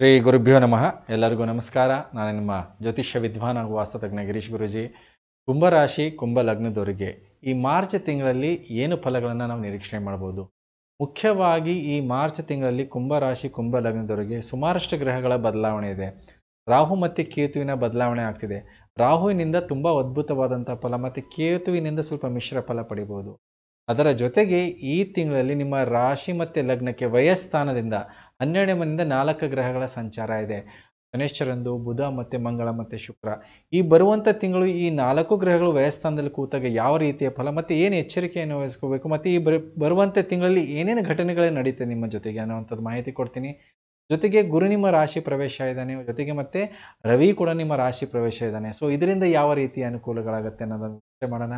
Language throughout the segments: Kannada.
ಶ್ರೀ ಗುರುಭ್ಯೋ ನಮಃ ಎಲ್ಲರಿಗೂ ನಮಸ್ಕಾರ ನಾನು ನಿಮ್ಮ ಜ್ಯೋತಿಷ್ಯ ವಿದ್ವಾನ್ ಹಾಗೂ ವಾಸ್ತುತಜ್ಞ ಗಿರೀಶ್ ಗುರುಜಿ ಕುಂಭರಾಶಿ ಕುಂಭ ಲಗ್ನದವರಿಗೆ ಈ ಮಾರ್ಚ್ ತಿಂಗಳಲ್ಲಿ ಏನು ಫಲಗಳನ್ನು ನಾವು ನಿರೀಕ್ಷಣೆ ಮಾಡ್ಬೋದು ಮುಖ್ಯವಾಗಿ ಈ ಮಾರ್ಚ್ ತಿಂಗಳಲ್ಲಿ ಕುಂಭರಾಶಿ ಕುಂಭ ಲಗ್ನದವರಿಗೆ ಸುಮಾರಷ್ಟು ಗ್ರಹಗಳ ಬದಲಾವಣೆ ಇದೆ ರಾಹು ಮತ್ತು ಕೇತುವಿನ ಬದಲಾವಣೆ ಆಗ್ತಿದೆ ರಾಹುವಿನಿಂದ ತುಂಬ ಅದ್ಭುತವಾದಂಥ ಫಲ ಮತ್ತು ಕೇತುವಿನಿಂದ ಸ್ವಲ್ಪ ಮಿಶ್ರ ಫಲ ಪಡಿಬೋದು ಅದರ ಜೊತೆಗೆ ಈ ತಿಂಗಳಲ್ಲಿ ನಿಮ್ಮ ರಾಶಿ ಮತ್ತು ಲಗ್ನಕ್ಕೆ ವಯಸ್ಥಾನದಿಂದ ಹನ್ನೆರಡನೇ ಮನೆಯಿಂದ ನಾಲ್ಕು ಗ್ರಹಗಳ ಸಂಚಾರ ಇದೆ ಗಣೇಶರಂದು ಬುಧ ಮತ್ತೆ ಮಂಗಳ ಮತ್ತೆ ಶುಕ್ರ ಈ ಬರುವಂಥ ತಿಂಗಳು ಈ ನಾಲ್ಕು ಗ್ರಹಗಳು ವ್ಯಯಸ್ಥಾನದಲ್ಲಿ ಕೂತಾಗ ಯಾವ ರೀತಿಯ ಫಲ ಮತ್ತೆ ಏನು ಎಚ್ಚರಿಕೆಯನ್ನು ವಹಿಸ್ಕೋಬೇಕು ಮತ್ತು ಈ ಬರುವಂಥ ತಿಂಗಳಲ್ಲಿ ಏನೇನು ಘಟನೆಗಳೇ ನಡೀತೆ ನಿಮ್ಮ ಜೊತೆಗೆ ಅನ್ನೋವಂಥದ್ದು ಮಾಹಿತಿ ಕೊಡ್ತೀನಿ ಜೊತೆಗೆ ಗುರು ನಿಮ್ಮ ರಾಶಿ ಪ್ರವೇಶ ಇದ್ದಾನೆ ಜೊತೆಗೆ ಮತ್ತೆ ರವಿ ಕೂಡ ನಿಮ್ಮ ರಾಶಿ ಪ್ರವೇಶ ಇದ್ದಾನೆ ಸೊ ಇದರಿಂದ ಯಾವ ರೀತಿಯ ಅನುಕೂಲಗಳಾಗುತ್ತೆ ಅನ್ನೋದನ್ನು ಮಾಡೋಣ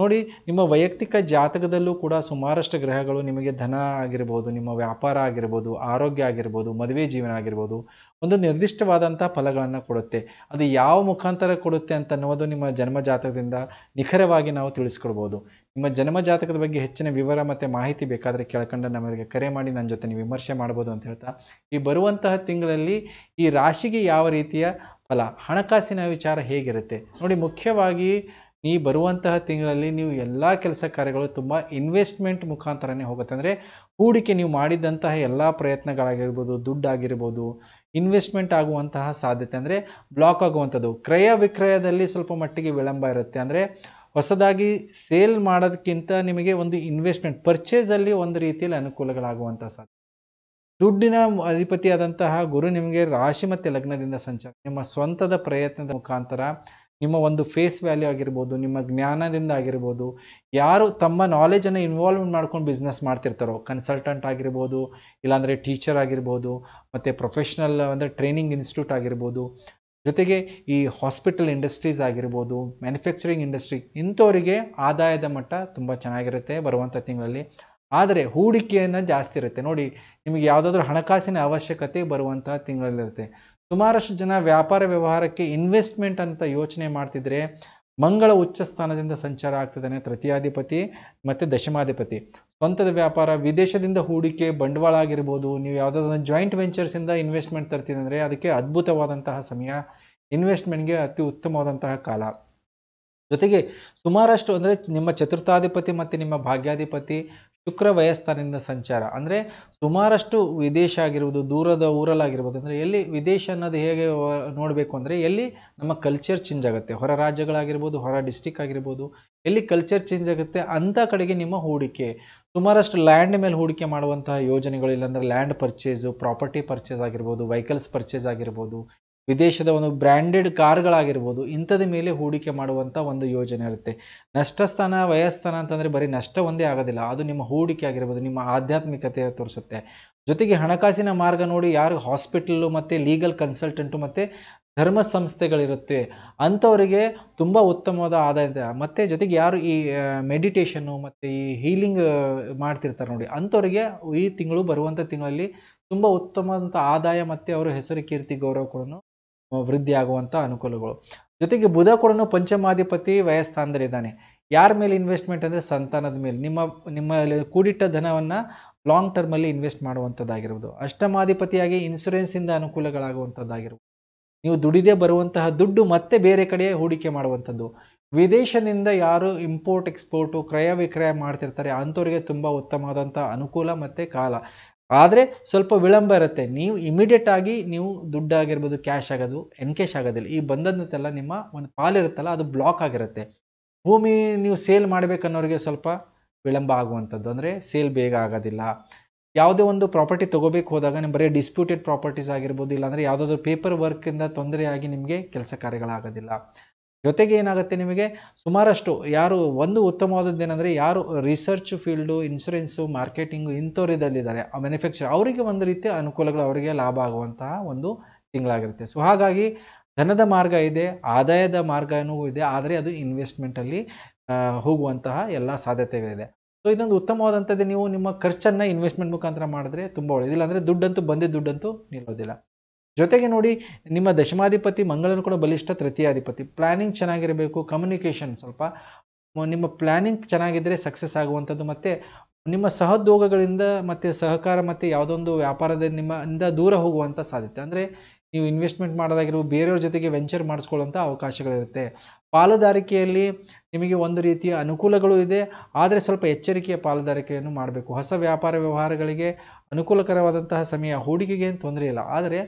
ನೋಡಿ ನಿಮ್ಮ ವೈಯಕ್ತಿಕ ಜಾತಕದಲ್ಲೂ ಕೂಡ ಸುಮಾರಷ್ಟು ಗ್ರಹಗಳು ನಿಮಗೆ ಧನ ಆಗಿರ್ಬೋದು ನಿಮ್ಮ ವ್ಯಾಪಾರ ಆಗಿರ್ಬೋದು ಆರೋಗ್ಯ ಆಗಿರ್ಬೋದು ಮದುವೆ ಜೀವನ ಆಗಿರ್ಬೋದು ಒಂದು ನಿರ್ದಿಷ್ಟವಾದಂಥ ಫಲಗಳನ್ನು ಕೊಡುತ್ತೆ ಅದು ಯಾವ ಮುಖಾಂತರ ಕೊಡುತ್ತೆ ಅಂತ ಅನ್ನೋದು ನಿಮ್ಮ ಜನ್ಮ ಜಾತಕದಿಂದ ನಿಖರವಾಗಿ ನಾವು ತಿಳಿಸ್ಕೊಡ್ಬೋದು ನಿಮ್ಮ ಜನ್ಮ ಜಾತಕದ ಬಗ್ಗೆ ಹೆಚ್ಚಿನ ವಿವರ ಮತ್ತು ಮಾಹಿತಿ ಬೇಕಾದರೆ ಕೇಳ್ಕೊಂಡು ನಮಗೆ ಕರೆ ಮಾಡಿ ನನ್ನ ಜೊತೆ ನೀವು ವಿಮರ್ಶೆ ಮಾಡ್ಬೋದು ಅಂತ ಹೇಳ್ತಾ ಈ ಬರುವಂತಹ ತಿಂಗಳಲ್ಲಿ ಈ ರಾಶಿಗೆ ಯಾವ ರೀತಿಯ ಫಲ ಹಣಕಾಸಿನ ವಿಚಾರ ಹೇಗಿರುತ್ತೆ ನೋಡಿ ಮುಖ್ಯವಾಗಿ ನೀ ಬರುವಂತಹ ತಿಂಗಳಲ್ಲಿ ನೀವು ಎಲ್ಲ ಕೆಲಸ ಕಾರ್ಯಗಳು ತುಂಬ ಇನ್ವೆಸ್ಟ್ಮೆಂಟ್ ಮುಖಾಂತರನೇ ಹೋಗುತ್ತೆ ಅಂದರೆ ಹೂಡಿಕೆ ನೀವು ಮಾಡಿದಂತಹ ಎಲ್ಲ ಪ್ರಯತ್ನಗಳಾಗಿರ್ಬೋದು ಆಗಿರ್ಬೋದು ಇನ್ವೆಸ್ಟ್ಮೆಂಟ್ ಆಗುವಂತಹ ಸಾಧ್ಯತೆ ಅಂದರೆ ಬ್ಲಾಕ್ ಆಗುವಂಥದ್ದು ಕ್ರಯ ವಿಕ್ರಯದಲ್ಲಿ ಸ್ವಲ್ಪ ಮಟ್ಟಿಗೆ ವಿಳಂಬ ಇರುತ್ತೆ ಅಂದರೆ ಹೊಸದಾಗಿ ಸೇಲ್ ಮಾಡೋದಕ್ಕಿಂತ ನಿಮಗೆ ಒಂದು ಇನ್ವೆಸ್ಟ್ಮೆಂಟ್ ಪರ್ಚೇಸಲ್ಲಿ ಒಂದು ರೀತಿಯಲ್ಲಿ ಅನುಕೂಲಗಳಾಗುವಂಥ ಸಾಧ್ಯ ದುಡ್ಡಿನ ಅಧಿಪತಿಯಾದಂತಹ ಗುರು ನಿಮಗೆ ರಾಶಿ ಮತ್ತು ಲಗ್ನದಿಂದ ಸಂಚಾರ ನಿಮ್ಮ ಸ್ವಂತದ ಪ್ರಯತ್ನದ ಮುಖಾಂತರ ನಿಮ್ಮ ಒಂದು ಫೇಸ್ ವ್ಯಾಲ್ಯೂ ಆಗಿರ್ಬೋದು ನಿಮ್ಮ ಜ್ಞಾನದಿಂದ ಆಗಿರ್ಬೋದು ಯಾರು ತಮ್ಮ ನಾಲೆಜನ್ನು ಇನ್ವಾಲ್ವ್ಮೆಂಟ್ ಮಾಡ್ಕೊಂಡು ಬಿಸ್ನೆಸ್ ಮಾಡ್ತಿರ್ತಾರೋ ಕನ್ಸಲ್ಟೆಂಟ್ ಆಗಿರ್ಬೋದು ಇಲ್ಲಾಂದರೆ ಟೀಚರ್ ಆಗಿರ್ಬೋದು ಮತ್ತು ಪ್ರೊಫೆಷ್ನಲ್ ಅಂದರೆ ಟ್ರೈನಿಂಗ್ ಇನ್ಸ್ಟಿಟ್ಯೂಟ್ ಆಗಿರ್ಬೋದು ಜೊತೆಗೆ ಈ ಹಾಸ್ಪಿಟಲ್ ಇಂಡಸ್ಟ್ರೀಸ್ ಆಗಿರ್ಬೋದು ಮ್ಯಾನುಫ್ಯಾಕ್ಚರಿಂಗ್ ಇಂಡಸ್ಟ್ರಿ ಇಂಥವರಿಗೆ ಆದಾಯದ ಮಟ್ಟ ತುಂಬ ಚೆನ್ನಾಗಿರುತ್ತೆ ಬರುವಂಥ ತಿಂಗಳಲ್ಲಿ ಆದರೆ ಹೂಡಿಕೆಯನ್ನು ಜಾಸ್ತಿ ಇರುತ್ತೆ ನೋಡಿ ನಿಮಗೆ ಯಾವುದಾದ್ರೂ ಹಣಕಾಸಿನ ಅವಶ್ಯಕತೆ ಬರುವಂಥ ತಿಂಗಳಲ್ಲಿರುತ್ತೆ ಸುಮಾರಷ್ಟು ಜನ ವ್ಯಾಪಾರ ವ್ಯವಹಾರಕ್ಕೆ ಇನ್ವೆಸ್ಟ್ಮೆಂಟ್ ಅಂತ ಯೋಚನೆ ಮಾಡ್ತಿದ್ರೆ ಮಂಗಳ ಉಚ್ಚ ಸ್ಥಾನದಿಂದ ಸಂಚಾರ ಆಗ್ತಿದ್ದಾನೆ ತೃತೀಯಾಧಿಪತಿ ಮತ್ತು ದಶಮಾಧಿಪತಿ ಸ್ವಂತದ ವ್ಯಾಪಾರ ವಿದೇಶದಿಂದ ಹೂಡಿಕೆ ಬಂಡವಾಳ ಆಗಿರ್ಬೋದು ನೀವು ಯಾವುದಾದ್ರು ಜಾಯಿಂಟ್ ವೆಂಚರ್ಸಿಂದ ಇನ್ವೆಸ್ಟ್ಮೆಂಟ್ ತರ್ತೀರಂದರೆ ಅದಕ್ಕೆ ಅದ್ಭುತವಾದಂತಹ ಸಮಯ ಇನ್ವೆಸ್ಟ್ಮೆಂಟ್ಗೆ ಅತಿ ಉತ್ತಮವಾದಂತಹ ಕಾಲ ಜೊತೆಗೆ ಸುಮಾರಷ್ಟು ಅಂದರೆ ನಿಮ್ಮ ಚತುರ್ಥಾಧಿಪತಿ ಮತ್ತು ನಿಮ್ಮ ಭಾಗ್ಯಾಧಿಪತಿ ಶುಕ್ರ ವಯಸ್ಥಾನದಿಂದ ಸಂಚಾರ ಅಂದರೆ ಸುಮಾರಷ್ಟು ವಿದೇಶ ಆಗಿರ್ಬೋದು ದೂರದ ಊರಲ್ಲಾಗಿರ್ಬೋದು ಅಂದರೆ ಎಲ್ಲಿ ವಿದೇಶ ಅನ್ನೋದು ಹೇಗೆ ನೋಡಬೇಕು ಅಂದರೆ ಎಲ್ಲಿ ನಮ್ಮ ಕಲ್ಚರ್ ಚೇಂಜ್ ಆಗುತ್ತೆ ಹೊರ ರಾಜ್ಯಗಳಾಗಿರ್ಬೋದು ಹೊರ ಡಿಸ್ಟಿಕ್ ಆಗಿರ್ಬೋದು ಎಲ್ಲಿ ಕಲ್ಚರ್ ಚೇಂಜ್ ಆಗುತ್ತೆ ಅಂಥ ಕಡೆಗೆ ನಿಮ್ಮ ಹೂಡಿಕೆ ಸುಮಾರಷ್ಟು ಲ್ಯಾಂಡ್ ಮೇಲೆ ಹೂಡಿಕೆ ಮಾಡುವಂತಹ ಯೋಜನೆಗಳು ಇಲ್ಲಾಂದರೆ ಲ್ಯಾಂಡ್ ಪರ್ಚೇಸು ಪ್ರಾಪರ್ಟಿ ಪರ್ಚೇಸ್ ಆಗಿರ್ಬೋದು ವೆಹಿಕಲ್ಸ್ ಪರ್ಚೇಸ್ ಆಗಿರ್ಬೋದು ವಿದೇಶದ ಒಂದು ಬ್ರ್ಯಾಂಡೆಡ್ ಕಾರ್ಗಳಾಗಿರ್ಬೋದು ಇಂಥದ ಮೇಲೆ ಹೂಡಿಕೆ ಮಾಡುವಂಥ ಒಂದು ಯೋಜನೆ ಇರುತ್ತೆ ನಷ್ಟಸ್ಥಾನ ವಯಸ್ಥಾನ ಅಂತಂದರೆ ಬರೀ ನಷ್ಟ ಒಂದೇ ಆಗೋದಿಲ್ಲ ಅದು ನಿಮ್ಮ ಹೂಡಿಕೆ ಆಗಿರ್ಬೋದು ನಿಮ್ಮ ಆಧ್ಯಾತ್ಮಿಕತೆ ತೋರಿಸುತ್ತೆ ಜೊತೆಗೆ ಹಣಕಾಸಿನ ಮಾರ್ಗ ನೋಡಿ ಯಾರು ಹಾಸ್ಪಿಟಲ್ಲು ಮತ್ತು ಲೀಗಲ್ ಕನ್ಸಲ್ಟೆಂಟು ಮತ್ತು ಧರ್ಮ ಸಂಸ್ಥೆಗಳಿರುತ್ತೆ ಅಂಥವರಿಗೆ ತುಂಬ ಉತ್ತಮವಾದ ಆದಾಯ ಮತ್ತು ಜೊತೆಗೆ ಯಾರು ಈ ಮೆಡಿಟೇಷನ್ನು ಮತ್ತು ಈ ಹೀಲಿಂಗ್ ಮಾಡ್ತಿರ್ತಾರೆ ನೋಡಿ ಅಂಥವರಿಗೆ ಈ ತಿಂಗಳು ಬರುವಂಥ ತಿಂಗಳಲ್ಲಿ ತುಂಬ ಉತ್ತಮವಾದಂಥ ಆದಾಯ ಮತ್ತು ಅವರ ಹೆಸರು ಕೀರ್ತಿ ಗೌರವ ಕೂಡ ವೃದ್ಧಿ ಆಗುವಂಥ ಅನುಕೂಲಗಳು ಜೊತೆಗೆ ಬುಧ ಕೂಡ ಪಂಚಮಾಧಿಪತಿ ವಯಸ್ಥಾನದಲ್ಲಿದ್ದಾನೆ ಯಾರ ಮೇಲೆ ಇನ್ವೆಸ್ಟ್ಮೆಂಟ್ ಅಂದರೆ ಸಂತಾನದ ಮೇಲೆ ನಿಮ್ಮ ನಿಮ್ಮ ಕೂಡಿಟ್ಟ ಧನವನ್ನು ಲಾಂಗ್ ಟರ್ಮಲ್ಲಿ ಇನ್ವೆಸ್ಟ್ ಮಾಡುವಂಥದ್ದಾಗಿರ್ಬೋದು ಅಷ್ಟಮಾಧಿಪತಿಯಾಗಿ ಇನ್ಸುರೆನ್ಸಿಂದ ಅನುಕೂಲಗಳಾಗುವಂಥದ್ದಾಗಿರ್ಬೋದು ನೀವು ದುಡಿದೇ ಬರುವಂತಹ ದುಡ್ಡು ಮತ್ತೆ ಬೇರೆ ಕಡೆ ಹೂಡಿಕೆ ಮಾಡುವಂಥದ್ದು ವಿದೇಶದಿಂದ ಯಾರು ಇಂಪೋರ್ಟ್ ಎಕ್ಸ್ಪೋರ್ಟು ಕ್ರಯ ವಿಕ್ರಯ ಮಾಡ್ತಿರ್ತಾರೆ ಅಂಥವ್ರಿಗೆ ತುಂಬ ಉತ್ತಮವಾದಂಥ ಅನುಕೂಲ ಮತ್ತು ಕಾಲ ಆದರೆ ಸ್ವಲ್ಪ ವಿಳಂಬ ಇರುತ್ತೆ ನೀವು ಇಮಿಡಿಯೇಟ್ ಆಗಿ ನೀವು ದುಡ್ಡು ಆಗಿರ್ಬೋದು ಕ್ಯಾಶ್ ಆಗೋದು ಎನ್ಕೇಶ್ ಆಗೋದಿಲ್ಲ ಈ ಬಂದದ್ನಂತೆಲ್ಲ ನಿಮ್ಮ ಒಂದು ಪಾಲ್ ಇರುತ್ತಲ್ಲ ಅದು ಬ್ಲಾಕ್ ಆಗಿರುತ್ತೆ ಭೂಮಿ ನೀವು ಸೇಲ್ ಮಾಡಬೇಕನ್ನೋರಿಗೆ ಸ್ವಲ್ಪ ವಿಳಂಬ ಆಗುವಂಥದ್ದು ಅಂದರೆ ಸೇಲ್ ಬೇಗ ಆಗೋದಿಲ್ಲ ಯಾವುದೇ ಒಂದು ಪ್ರಾಪರ್ಟಿ ತೊಗೋಬೇಕು ಹೋದಾಗ ನಿಮ್ಮ ಬರೀ ಡಿಸ್ಪ್ಯೂಟೆಡ್ ಪ್ರಾಪರ್ಟೀಸ್ ಆಗಿರ್ಬೋದು ಇಲ್ಲಾಂದರೆ ಯಾವುದಾದ್ರೂ ಪೇಪರ್ ವರ್ಕಿಂದ ತೊಂದರೆಯಾಗಿ ನಿಮಗೆ ಕೆಲಸ ಕಾರ್ಯಗಳಾಗೋದಿಲ್ಲ ಜೊತೆಗೆ ಏನಾಗುತ್ತೆ ನಿಮಗೆ ಸುಮಾರಷ್ಟು ಯಾರು ಒಂದು ಉತ್ತಮವಾದದ್ದು ಏನಂದರೆ ಯಾರು ರಿಸರ್ಚ್ ಫೀಲ್ಡು ಇನ್ಸುರೆನ್ಸು ಮಾರ್ಕೆಟಿಂಗು ಇಂಥವ್ರಿದಲ್ಲಿದ್ದಾರೆ ಆ ಮ್ಯಾನುಫ್ಯಾಕ್ಚರ್ ಅವರಿಗೆ ಒಂದು ರೀತಿಯ ಅನುಕೂಲಗಳು ಅವರಿಗೆ ಲಾಭ ಆಗುವಂತಹ ಒಂದು ತಿಂಗಳಾಗಿರುತ್ತೆ ಸೊ ಹಾಗಾಗಿ ಧನದ ಮಾರ್ಗ ಇದೆ ಆದಾಯದ ಮಾರ್ಗನೂ ಇದೆ ಆದರೆ ಅದು ಇನ್ವೆಸ್ಟ್ಮೆಂಟಲ್ಲಿ ಹೋಗುವಂತಹ ಎಲ್ಲ ಸಾಧ್ಯತೆಗಳಿದೆ ಸೊ ಇದೊಂದು ಉತ್ತಮವಾದಂಥದ್ದು ನೀವು ನಿಮ್ಮ ಖರ್ಚನ್ನು ಇನ್ವೆಸ್ಟ್ಮೆಂಟ್ ಮುಖಾಂತರ ಮಾಡಿದ್ರೆ ತುಂಬ ಒಳ್ಳೆಯದು ಇಲ್ಲಾಂದರೆ ದುಡ್ಡಂತೂ ಬಂದಿದ್ದ ದುಡ್ಡಂತೂ ನಿಲ್ಲೋದಿಲ್ಲ ಜೊತೆಗೆ ನೋಡಿ ನಿಮ್ಮ ದಶಮಾಧಿಪತಿ ಮಂಗಳನು ಕೂಡ ಬಲಿಷ್ಠ ತೃತೀಯಾಧಿಪತಿ ಪ್ಲಾನಿಂಗ್ ಚೆನ್ನಾಗಿರಬೇಕು ಕಮ್ಯುನಿಕೇಷನ್ ಸ್ವಲ್ಪ ನಿಮ್ಮ ಪ್ಲ್ಯಾನಿಂಗ್ ಚೆನ್ನಾಗಿದ್ದರೆ ಸಕ್ಸಸ್ ಆಗುವಂಥದ್ದು ಮತ್ತು ನಿಮ್ಮ ಸಹೋದ್ಯೋಗಗಳಿಂದ ಮತ್ತು ಸಹಕಾರ ಮತ್ತು ಯಾವುದೊಂದು ವ್ಯಾಪಾರದ ನಿಮ್ಮಿಂದ ದೂರ ಹೋಗುವಂಥ ಸಾಧ್ಯತೆ ಅಂದರೆ ನೀವು ಇನ್ವೆಸ್ಟ್ಮೆಂಟ್ ಮಾಡೋದಾಗಿರ್ಬೋದು ಬೇರೆಯವ್ರ ಜೊತೆಗೆ ವೆಂಚರ್ ಮಾಡಿಸ್ಕೊಳ್ಳುವಂಥ ಅವಕಾಶಗಳಿರುತ್ತೆ ಪಾಲುದಾರಿಕೆಯಲ್ಲಿ ನಿಮಗೆ ಒಂದು ರೀತಿಯ ಅನುಕೂಲಗಳು ಇದೆ ಆದರೆ ಸ್ವಲ್ಪ ಎಚ್ಚರಿಕೆಯ ಪಾಲುದಾರಿಕೆಯನ್ನು ಮಾಡಬೇಕು ಹೊಸ ವ್ಯಾಪಾರ ವ್ಯವಹಾರಗಳಿಗೆ ಅನುಕೂಲಕರವಾದಂತಹ ಸಮಯ ಹೂಡಿಕೆಗೆ ತೊಂದರೆ ಇಲ್ಲ ಆದರೆ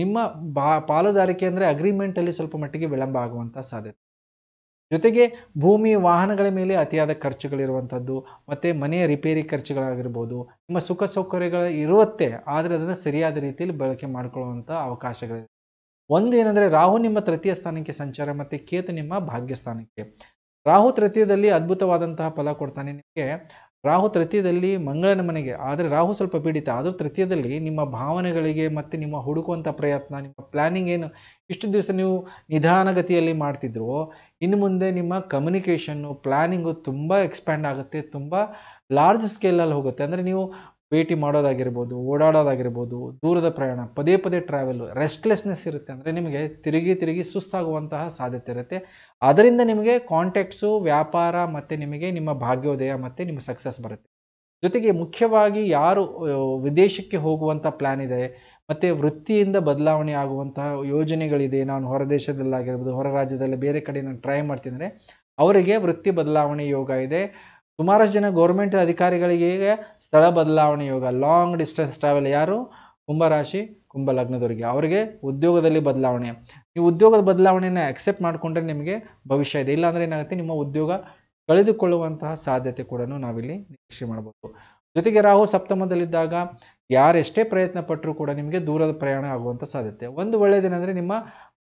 ನಿಮ್ಮ ಬಾ ಪಾಲುದಾರಿಕೆ ಅಂದರೆ ಅಲ್ಲಿ ಸ್ವಲ್ಪ ಮಟ್ಟಿಗೆ ವಿಳಂಬ ಆಗುವಂಥ ಸಾಧ್ಯತೆ ಜೊತೆಗೆ ಭೂಮಿ ವಾಹನಗಳ ಮೇಲೆ ಅತಿಯಾದ ಖರ್ಚುಗಳಿರುವಂಥದ್ದು ಮತ್ತು ಮನೆಯ ರಿಪೇರಿ ಖರ್ಚುಗಳಾಗಿರ್ಬೋದು ನಿಮ್ಮ ಸುಖ ಸೌಕರ್ಯಗಳು ಇರುವತ್ತೆ ಆದರೆ ಅದನ್ನು ಸರಿಯಾದ ರೀತಿಯಲ್ಲಿ ಬಳಕೆ ಮಾಡಿಕೊಳ್ಳುವಂಥ ಅವಕಾಶಗಳಿದೆ ಒಂದೇನಂದ್ರೆ ರಾಹು ನಿಮ್ಮ ತೃತೀಯ ಸ್ಥಾನಕ್ಕೆ ಸಂಚಾರ ಮತ್ತು ಕೇತು ನಿಮ್ಮ ಭಾಗ್ಯ ಸ್ಥಾನಕ್ಕೆ ರಾಹು ತೃತೀಯದಲ್ಲಿ ಅದ್ಭುತವಾದಂತಹ ಫಲ ಕೊಡ್ತಾನೆ ನಿಮಗೆ ರಾಹು ತೃತೀಯದಲ್ಲಿ ಮಂಗಳನ ಮನೆಗೆ ಆದರೆ ರಾಹು ಸ್ವಲ್ಪ ಪೀಡಿತ ಆದರೂ ತೃತೀಯದಲ್ಲಿ ನಿಮ್ಮ ಭಾವನೆಗಳಿಗೆ ಮತ್ತು ನಿಮ್ಮ ಹುಡುಕುವಂಥ ಪ್ರಯತ್ನ ನಿಮ್ಮ ಪ್ಲ್ಯಾನಿಂಗ್ ಏನು ಇಷ್ಟು ದಿವಸ ನೀವು ನಿಧಾನಗತಿಯಲ್ಲಿ ಮಾಡ್ತಿದ್ರು ಇನ್ನು ಮುಂದೆ ನಿಮ್ಮ ಕಮ್ಯುನಿಕೇಷನ್ನು ಪ್ಲ್ಯಾನಿಂಗು ತುಂಬ ಎಕ್ಸ್ಪ್ಯಾಂಡ್ ಆಗುತ್ತೆ ತುಂಬ ಲಾರ್ಜ್ ಸ್ಕೇಲಲ್ಲಿ ಹೋಗುತ್ತೆ ಅಂದರೆ ನೀವು ಭೇಟಿ ಮಾಡೋದಾಗಿರ್ಬೋದು ಓಡಾಡೋದಾಗಿರ್ಬೋದು ದೂರದ ಪ್ರಯಾಣ ಪದೇ ಪದೇ ಟ್ರಾವೆಲ್ಲು ರೆಸ್ಟ್ಲೆಸ್ನೆಸ್ ಇರುತ್ತೆ ಅಂದರೆ ನಿಮಗೆ ತಿರುಗಿ ತಿರುಗಿ ಸುಸ್ತಾಗುವಂತಹ ಸಾಧ್ಯತೆ ಇರುತ್ತೆ ಅದರಿಂದ ನಿಮಗೆ ಕಾಂಟ್ಯಾಕ್ಟ್ಸು ವ್ಯಾಪಾರ ಮತ್ತು ನಿಮಗೆ ನಿಮ್ಮ ಭಾಗ್ಯೋದಯ ಮತ್ತು ನಿಮ್ಮ ಸಕ್ಸಸ್ ಬರುತ್ತೆ ಜೊತೆಗೆ ಮುಖ್ಯವಾಗಿ ಯಾರು ವಿದೇಶಕ್ಕೆ ಹೋಗುವಂಥ ಪ್ಲ್ಯಾನ್ ಇದೆ ಮತ್ತು ವೃತ್ತಿಯಿಂದ ಬದಲಾವಣೆ ಆಗುವಂತಹ ಯೋಜನೆಗಳಿದೆ ನಾನು ಹೊರ ದೇಶದಲ್ಲಾಗಿರ್ಬೋದು ಹೊರ ರಾಜ್ಯದಲ್ಲಿ ಬೇರೆ ಕಡೆ ನಾನು ಟ್ರೈ ಮಾಡ್ತೀನಿ ಅವರಿಗೆ ವೃತ್ತಿ ಬದಲಾವಣೆ ಯೋಗ ಇದೆ ಸುಮಾರಷ್ಟು ಜನ ಗೌರ್ಮೆಂಟ್ ಅಧಿಕಾರಿಗಳಿಗೆ ಸ್ಥಳ ಬದಲಾವಣೆ ಯೋಗ ಲಾಂಗ್ ಡಿಸ್ಟೆನ್ಸ್ ಟ್ರಾವೆಲ್ ಯಾರು ಕುಂಭರಾಶಿ ಕುಂಭ ಲಗ್ನದವರಿಗೆ ಅವರಿಗೆ ಉದ್ಯೋಗದಲ್ಲಿ ಬದಲಾವಣೆ ನೀವು ಉದ್ಯೋಗದ ಬದಲಾವಣೆಯನ್ನು ಅಕ್ಸೆಪ್ಟ್ ಮಾಡಿಕೊಂಡ್ರೆ ನಿಮಗೆ ಭವಿಷ್ಯ ಇದೆ ಇಲ್ಲಾಂದರೆ ಏನಾಗುತ್ತೆ ನಿಮ್ಮ ಉದ್ಯೋಗ ಕಳೆದುಕೊಳ್ಳುವಂತಹ ಸಾಧ್ಯತೆ ಕೂಡ ನಾವಿಲ್ಲಿ ನಿರೀಕ್ಷೆ ಮಾಡಬಹುದು ಜೊತೆಗೆ ರಾಹು ಸಪ್ತಮದಲ್ಲಿದ್ದಾಗ ಯಾರೆಷ್ಟೇ ಪ್ರಯತ್ನ ಪಟ್ಟರೂ ಕೂಡ ನಿಮಗೆ ದೂರದ ಪ್ರಯಾಣ ಆಗುವಂಥ ಸಾಧ್ಯತೆ ಒಂದು ಒಳ್ಳೆಯದೇನೆಂದರೆ ನಿಮ್ಮ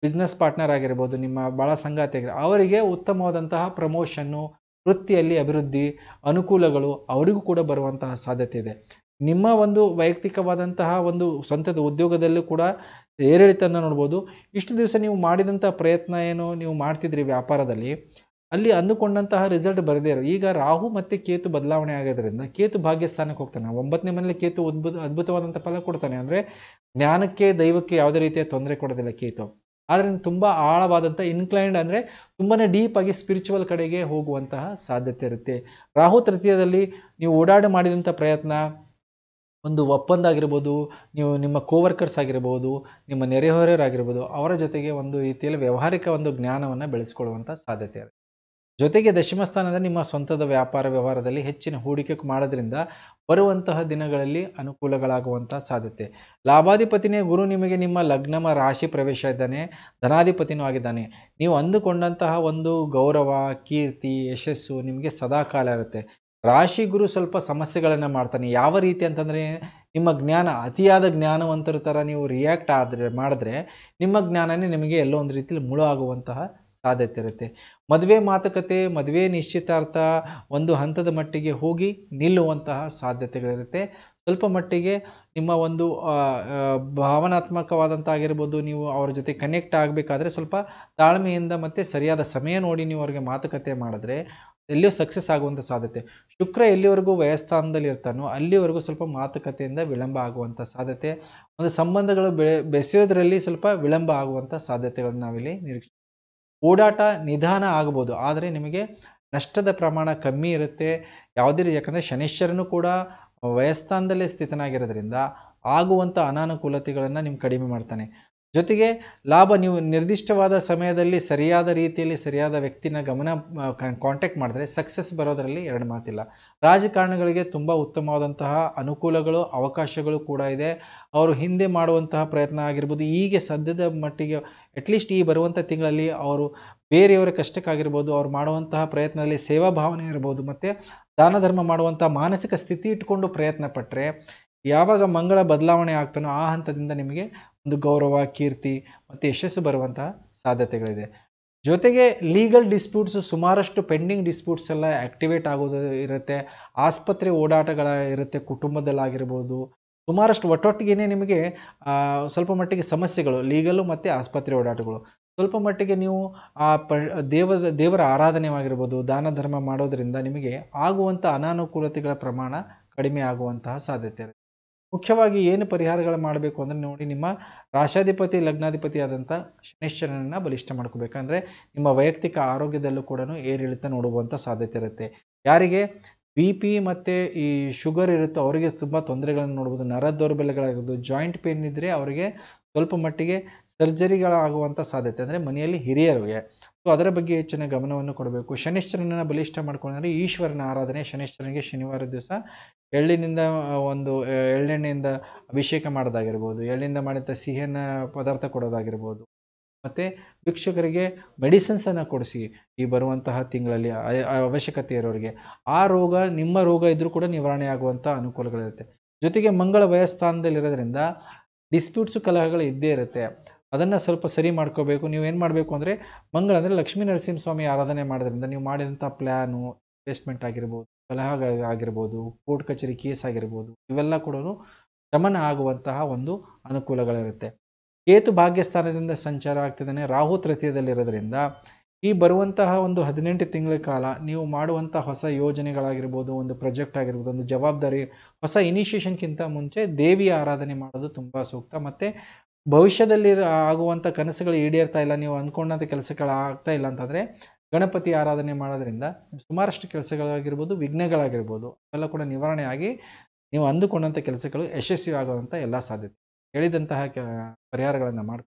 ಬಿಸ್ನೆಸ್ ಪಾರ್ಟ್ನರ್ ಆಗಿರ್ಬೋದು ನಿಮ್ಮ ಭಾಳ ಸಂಗಾತಿ ಅವರಿಗೆ ಉತ್ತಮವಾದಂತಹ ಪ್ರಮೋಷನ್ನು ವೃತ್ತಿಯಲ್ಲಿ ಅಭಿವೃದ್ಧಿ ಅನುಕೂಲಗಳು ಅವರಿಗೂ ಕೂಡ ಬರುವಂತಹ ಸಾಧ್ಯತೆ ಇದೆ ನಿಮ್ಮ ಒಂದು ವೈಯಕ್ತಿಕವಾದಂತಹ ಒಂದು ಸ್ವಂತದ ಉದ್ಯೋಗದಲ್ಲೂ ಕೂಡ ಏರಿಳಿತನ ನೋಡ್ಬೋದು ಇಷ್ಟು ದಿವಸ ನೀವು ಮಾಡಿದಂಥ ಪ್ರಯತ್ನ ಏನು ನೀವು ಮಾಡ್ತಿದ್ರಿ ವ್ಯಾಪಾರದಲ್ಲಿ ಅಲ್ಲಿ ಅಂದುಕೊಂಡಂತಹ ರಿಸಲ್ಟ್ ಬರದೇ ಇರೋ ಈಗ ರಾಹು ಮತ್ತು ಕೇತು ಬದಲಾವಣೆ ಆಗೋದ್ರಿಂದ ಕೇತು ಭಾಗ್ಯ ಸ್ಥಾನಕ್ಕೆ ಹೋಗ್ತಾನೆ ಒಂಬತ್ತನೇ ಮನೇಲಿ ಕೇತು ಅದ್ಭುತ ಅದ್ಭುತವಾದಂಥ ಫಲ ಕೊಡ್ತಾನೆ ಅಂದರೆ ಜ್ಞಾನಕ್ಕೆ ದೈವಕ್ಕೆ ಯಾವುದೇ ರೀತಿಯ ತೊಂದರೆ ಕೊಡೋದಿಲ್ಲ ಕೇತು ಆದ್ದರಿಂದ ತುಂಬ ಆಳವಾದಂಥ ಇನ್ಕ್ಲೈನ್ಡ್ ಅಂದರೆ ತುಂಬಾ ಆಗಿ ಸ್ಪಿರಿಚುವಲ್ ಕಡೆಗೆ ಹೋಗುವಂತಹ ಸಾಧ್ಯತೆ ಇರುತ್ತೆ ರಾಹು ತೃತೀಯದಲ್ಲಿ ನೀವು ಓಡಾಡ ಮಾಡಿದಂಥ ಪ್ರಯತ್ನ ಒಂದು ಒಪ್ಪಂದ ಆಗಿರ್ಬೋದು ನೀವು ನಿಮ್ಮ ಕೋವರ್ಕರ್ಸ್ ಆಗಿರ್ಬೋದು ನಿಮ್ಮ ನೆರೆಹೊರೆಯರಾಗಿರ್ಬೋದು ಅವರ ಜೊತೆಗೆ ಒಂದು ರೀತಿಯಲ್ಲಿ ವ್ಯವಹಾರಿಕ ಒಂದು ಜ್ಞಾನವನ್ನು ಬೆಳೆಸ್ಕೊಳ್ಳುವಂಥ ಸಾಧ್ಯತೆ ಇರುತ್ತೆ ಜೊತೆಗೆ ದಶಮ ಸ್ಥಾನದ ನಿಮ್ಮ ಸ್ವಂತದ ವ್ಯಾಪಾರ ವ್ಯವಹಾರದಲ್ಲಿ ಹೆಚ್ಚಿನ ಹೂಡಿಕೆ ಮಾಡೋದ್ರಿಂದ ಬರುವಂತಹ ದಿನಗಳಲ್ಲಿ ಅನುಕೂಲಗಳಾಗುವಂತಹ ಸಾಧ್ಯತೆ ಲಾಭಾಧಿಪತಿನೇ ಗುರು ನಿಮಗೆ ನಿಮ್ಮ ಲಗ್ನಮ ರಾಶಿ ಪ್ರವೇಶ ಇದ್ದಾನೆ ಧನಾಧಿಪತಿನೂ ಆಗಿದ್ದಾನೆ ನೀವು ಅಂದುಕೊಂಡಂತಹ ಒಂದು ಗೌರವ ಕೀರ್ತಿ ಯಶಸ್ಸು ನಿಮಗೆ ಸದಾಕಾಲ ಇರುತ್ತೆ ರಾಶಿ ಗುರು ಸ್ವಲ್ಪ ಸಮಸ್ಯೆಗಳನ್ನು ಮಾಡ್ತಾನೆ ಯಾವ ರೀತಿ ಅಂತಂದರೆ ನಿಮ್ಮ ಜ್ಞಾನ ಅತಿಯಾದ ಜ್ಞಾನವಂತರ ಥರ ನೀವು ರಿಯಾಕ್ಟ್ ಆದರೆ ಮಾಡಿದ್ರೆ ನಿಮ್ಮ ಜ್ಞಾನನೇ ನಿಮಗೆ ಎಲ್ಲೋ ಒಂದು ರೀತಿಯಲ್ಲಿ ಮುಳು ಆಗುವಂತಹ ಸಾಧ್ಯತೆ ಇರುತ್ತೆ ಮದುವೆ ಮಾತುಕತೆ ಮದುವೆ ನಿಶ್ಚಿತಾರ್ಥ ಒಂದು ಹಂತದ ಮಟ್ಟಿಗೆ ಹೋಗಿ ನಿಲ್ಲುವಂತಹ ಸಾಧ್ಯತೆಗಳಿರುತ್ತೆ ಸ್ವಲ್ಪ ಮಟ್ಟಿಗೆ ನಿಮ್ಮ ಒಂದು ಆಗಿರ್ಬೋದು ನೀವು ಅವ್ರ ಜೊತೆ ಕನೆಕ್ಟ್ ಆಗಬೇಕಾದ್ರೆ ಸ್ವಲ್ಪ ತಾಳ್ಮೆಯಿಂದ ಮತ್ತು ಸರಿಯಾದ ಸಮಯ ನೋಡಿ ನೀವು ಅವ್ರಿಗೆ ಮಾತುಕತೆ ಮಾಡಿದ್ರೆ ಎಲ್ಲಿಯೂ ಸಕ್ಸಸ್ ಆಗುವಂಥ ಸಾಧ್ಯತೆ ಶುಕ್ರ ಎಲ್ಲಿವರೆಗೂ ವ್ಯಯಸ್ಥಾನದಲ್ಲಿ ಇರ್ತಾನೋ ಅಲ್ಲಿವರೆಗೂ ಸ್ವಲ್ಪ ಮಾತುಕತೆಯಿಂದ ವಿಳಂಬ ಆಗುವಂಥ ಸಾಧ್ಯತೆ ಒಂದು ಸಂಬಂಧಗಳು ಬೆಳೆ ಬೆಸೆಯೋದ್ರಲ್ಲಿ ಸ್ವಲ್ಪ ವಿಳಂಬ ಆಗುವಂಥ ಸಾಧ್ಯತೆಗಳನ್ನ ನಾವಿಲ್ಲಿ ನಿರೀಕ್ಷೆ ಓಡಾಟ ನಿಧಾನ ಆಗ್ಬೋದು ಆದರೆ ನಿಮಗೆ ನಷ್ಟದ ಪ್ರಮಾಣ ಕಮ್ಮಿ ಇರುತ್ತೆ ಯಾವುದೇ ಯಾಕಂದರೆ ಶನೇಶ್ವರನು ಕೂಡ ವಯಸ್ಥಾನದಲ್ಲೇ ಸ್ಥಿತನಾಗಿರೋದ್ರಿಂದ ಆಗುವಂಥ ಅನಾನುಕೂಲತೆಗಳನ್ನು ನಿಮ್ಗೆ ಕಡಿಮೆ ಮಾಡ್ತಾನೆ ಜೊತೆಗೆ ಲಾಭ ನೀವು ನಿರ್ದಿಷ್ಟವಾದ ಸಮಯದಲ್ಲಿ ಸರಿಯಾದ ರೀತಿಯಲ್ಲಿ ಸರಿಯಾದ ವ್ಯಕ್ತಿನ ಗಮನ ಕಾಂಟ್ಯಾಕ್ಟ್ ಮಾಡಿದ್ರೆ ಸಕ್ಸಸ್ ಬರೋದರಲ್ಲಿ ಎರಡು ಮಾತಿಲ್ಲ ರಾಜಕಾರಣಿಗಳಿಗೆ ತುಂಬ ಉತ್ತಮವಾದಂತಹ ಅನುಕೂಲಗಳು ಅವಕಾಶಗಳು ಕೂಡ ಇದೆ ಅವರು ಹಿಂದೆ ಮಾಡುವಂತಹ ಪ್ರಯತ್ನ ಆಗಿರ್ಬೋದು ಹೀಗೆ ಸದ್ಯದ ಮಟ್ಟಿಗೆ ಅಟ್ಲೀಸ್ಟ್ ಈ ಬರುವಂಥ ತಿಂಗಳಲ್ಲಿ ಅವರು ಬೇರೆಯವರ ಕಷ್ಟಕ್ಕಾಗಿರ್ಬೋದು ಅವ್ರು ಮಾಡುವಂತಹ ಪ್ರಯತ್ನದಲ್ಲಿ ಸೇವಾ ಭಾವನೆ ಇರ್ಬೋದು ಮತ್ತು ದಾನ ಧರ್ಮ ಮಾಡುವಂಥ ಮಾನಸಿಕ ಸ್ಥಿತಿ ಇಟ್ಕೊಂಡು ಪ್ರಯತ್ನ ಪಟ್ಟರೆ ಯಾವಾಗ ಮಂಗಳ ಬದಲಾವಣೆ ಆಗ್ತಾನೋ ಆ ಹಂತದಿಂದ ನಿಮಗೆ ಒಂದು ಗೌರವ ಕೀರ್ತಿ ಮತ್ತು ಯಶಸ್ಸು ಬರುವಂತಹ ಸಾಧ್ಯತೆಗಳಿದೆ ಜೊತೆಗೆ ಲೀಗಲ್ ಡಿಸ್ಪ್ಯೂಟ್ಸು ಸುಮಾರಷ್ಟು ಪೆಂಡಿಂಗ್ ಡಿಸ್ಪ್ಯೂಟ್ಸ್ ಎಲ್ಲ ಆ್ಯಕ್ಟಿವೇಟ್ ಆಗೋದು ಇರುತ್ತೆ ಆಸ್ಪತ್ರೆ ಓಡಾಟಗಳ ಇರುತ್ತೆ ಕುಟುಂಬದಲ್ಲಾಗಿರ್ಬೋದು ಸುಮಾರಷ್ಟು ಒಟ್ಟೊಟ್ಟಿಗೆ ನಿಮಗೆ ಸ್ವಲ್ಪ ಮಟ್ಟಿಗೆ ಸಮಸ್ಯೆಗಳು ಲೀಗಲು ಮತ್ತು ಆಸ್ಪತ್ರೆ ಓಡಾಟಗಳು ಸ್ವಲ್ಪ ಮಟ್ಟಿಗೆ ನೀವು ಆ ಪ ದೇವ ದೇವರ ಆರಾಧನೆವಾಗಿರ್ಬೋದು ದಾನ ಧರ್ಮ ಮಾಡೋದರಿಂದ ನಿಮಗೆ ಆಗುವಂಥ ಅನಾನುಕೂಲತೆಗಳ ಪ್ರಮಾಣ ಕಡಿಮೆ ಆಗುವಂತಹ ಸಾಧ್ಯತೆ ಇರುತ್ತೆ ಮುಖ್ಯವಾಗಿ ಏನು ಪರಿಹಾರಗಳು ಮಾಡಬೇಕು ಅಂದರೆ ನೋಡಿ ನಿಮ್ಮ ರಾಷ್ಟ್ರಾಧಿಪತಿ ಲಗ್ನಾಧಿಪತಿ ಆದಂಥ ಶನೇಶ್ವರನನ್ನು ಬಲಿಷ್ಠ ಮಾಡ್ಕೋಬೇಕಂದ್ರೆ ನಿಮ್ಮ ವೈಯಕ್ತಿಕ ಆರೋಗ್ಯದಲ್ಲೂ ಕೂಡ ಏರಿಳಿತ ನೋಡುವಂಥ ಸಾಧ್ಯತೆ ಇರುತ್ತೆ ಯಾರಿಗೆ ಬಿ ಪಿ ಮತ್ತು ಈ ಶುಗರ್ ಇರುತ್ತೋ ಅವರಿಗೆ ತುಂಬ ತೊಂದರೆಗಳನ್ನು ನೋಡ್ಬೋದು ನರ ದೌರ್ಬಲ್ಯಗಳಾಗಿರ್ಬೋದು ಜಾಯಿಂಟ್ ಪೇನ್ ಇದ್ದರೆ ಅವರಿಗೆ ಸ್ವಲ್ಪ ಮಟ್ಟಿಗೆ ಸರ್ಜರಿಗಳಾಗುವಂಥ ಸಾಧ್ಯತೆ ಅಂದರೆ ಮನೆಯಲ್ಲಿ ಹಿರಿಯರಿಗೆ ಸೊ ಅದರ ಬಗ್ಗೆ ಹೆಚ್ಚಿನ ಗಮನವನ್ನು ಕೊಡಬೇಕು ಶನಿಶ್ಚರನನ್ನು ಬಲಿಷ್ಠ ಮಾಡ್ಕೊಂಡ್ರೆ ಈಶ್ವರನ ಆರಾಧನೆ ಶನಿಶ್ಚರನಿಗೆ ಶನಿವಾರ ದಿವಸ ಎಳ್ಳಿನಿಂದ ಒಂದು ಎಳ್ಳೆಣ್ಣೆಯಿಂದ ಅಭಿಷೇಕ ಮಾಡೋದಾಗಿರ್ಬೋದು ಎಳ್ಳಿಂದ ಮಾಡಿದ ಸಿಹಿಯನ್ನು ಪದಾರ್ಥ ಕೊಡೋದಾಗಿರ್ಬೋದು ಮತ್ತು ಭಿಕ್ಷುಕರಿಗೆ ಮೆಡಿಸಿನ್ಸನ್ನು ಕೊಡಿಸಿ ಈ ಬರುವಂತಹ ತಿಂಗಳಲ್ಲಿ ಅವಶ್ಯಕತೆ ಇರೋರಿಗೆ ಆ ರೋಗ ನಿಮ್ಮ ರೋಗ ಇದ್ರೂ ಕೂಡ ನಿವಾರಣೆ ಆಗುವಂಥ ಅನುಕೂಲಗಳಿರುತ್ತೆ ಜೊತೆಗೆ ಮಂಗಳ ವಯಸ್ಥಾನದಲ್ಲಿರೋದ್ರಿಂದ ಡಿಸ್ಪ್ಯೂಟ್ಸು ಕಲಹಗಳು ಇದ್ದೇ ಇರುತ್ತೆ ಅದನ್ನು ಸ್ವಲ್ಪ ಸರಿ ಮಾಡ್ಕೋಬೇಕು ನೀವು ಏನು ಮಾಡಬೇಕು ಅಂದರೆ ಮಂಗಳ ಅಂದರೆ ಲಕ್ಷ್ಮೀ ನರಸಿಂಹಸ್ವಾಮಿ ಆರಾಧನೆ ಮಾಡೋದ್ರಿಂದ ನೀವು ಮಾಡಿದಂಥ ಪ್ಲ್ಯಾನು ಇನ್ವೆಸ್ಟ್ಮೆಂಟ್ ಆಗಿರ್ಬೋದು ಕಲಹಗಳ ಆಗಿರ್ಬೋದು ಕೋರ್ಟ್ ಕಚೇರಿ ಕೇಸ್ ಆಗಿರ್ಬೋದು ಇವೆಲ್ಲ ಕೂಡ ಗಮನ ಆಗುವಂತಹ ಒಂದು ಅನುಕೂಲಗಳಿರುತ್ತೆ ಕೇತು ಭಾಗ್ಯಸ್ಥಾನದಿಂದ ಸಂಚಾರ ಆಗ್ತಿದ್ದಾನೆ ರಾಹು ತೃತೀಯದಲ್ಲಿರೋದ್ರಿಂದ ಈ ಬರುವಂತಹ ಒಂದು ಹದಿನೆಂಟು ತಿಂಗಳ ಕಾಲ ನೀವು ಮಾಡುವಂಥ ಹೊಸ ಯೋಜನೆಗಳಾಗಿರ್ಬೋದು ಒಂದು ಪ್ರಾಜೆಕ್ಟ್ ಆಗಿರ್ಬೋದು ಒಂದು ಜವಾಬ್ದಾರಿ ಹೊಸ ಇನಿಷಿಯೇಷನ್ಗಿಂತ ಮುಂಚೆ ದೇವಿ ಆರಾಧನೆ ಮಾಡೋದು ತುಂಬ ಸೂಕ್ತ ಮತ್ತು ಭವಿಷ್ಯದಲ್ಲಿ ಆಗುವಂಥ ಕನಸುಗಳು ಈಡೇರ್ತಾ ಇಲ್ಲ ನೀವು ಅಂದ್ಕೊಂಡಂಥ ಕೆಲಸಗಳು ಆಗ್ತಾ ಇಲ್ಲ ಅಂತಂದರೆ ಗಣಪತಿ ಆರಾಧನೆ ಮಾಡೋದ್ರಿಂದ ಸುಮಾರಷ್ಟು ಕೆಲಸಗಳಾಗಿರ್ಬೋದು ವಿಘ್ನಗಳಾಗಿರ್ಬೋದು ಅವೆಲ್ಲ ಕೂಡ ನಿವಾರಣೆ ಆಗಿ ನೀವು ಅಂದುಕೊಂಡಂಥ ಕೆಲಸಗಳು ಯಶಸ್ವಿ ಆಗುವಂಥ ಎಲ್ಲ ಸಾಧ್ಯತೆ ಹೇಳಿದಂತಹ ಪರಿಹಾರಗಳನ್ನು ಮಾಡಿ